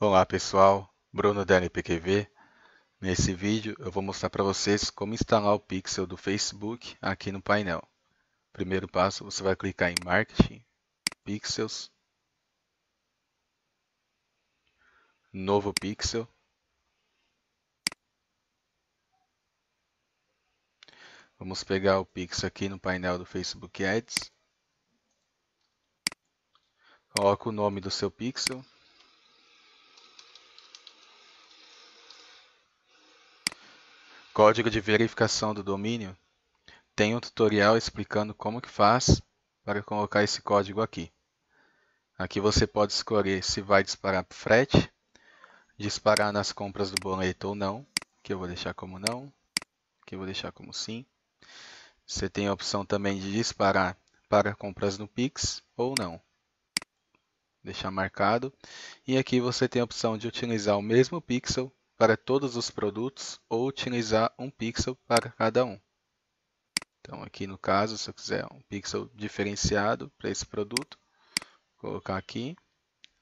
Olá pessoal, Bruno da NPQV. Nesse vídeo eu vou mostrar para vocês como instalar o pixel do Facebook aqui no painel. Primeiro passo, você vai clicar em Marketing, Pixels, Novo Pixel. Vamos pegar o pixel aqui no painel do Facebook Ads. Coloca o nome do seu pixel. Código de verificação do domínio. Tem um tutorial explicando como que faz para colocar esse código aqui. Aqui você pode escolher se vai disparar para frete, disparar nas compras do boleto ou não, que eu vou deixar como não, que eu vou deixar como sim. Você tem a opção também de disparar para compras no Pix ou não. Deixar marcado. E aqui você tem a opção de utilizar o mesmo pixel para todos os produtos ou utilizar um pixel para cada um. Então aqui no caso, se eu quiser um pixel diferenciado para esse produto, colocar aqui,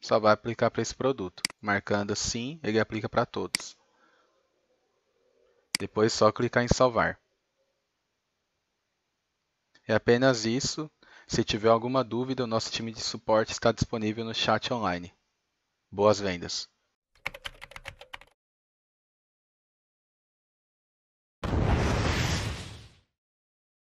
só vai aplicar para esse produto. Marcando assim, ele aplica para todos. Depois só clicar em salvar. É apenas isso. Se tiver alguma dúvida, o nosso time de suporte está disponível no chat online. Boas vendas!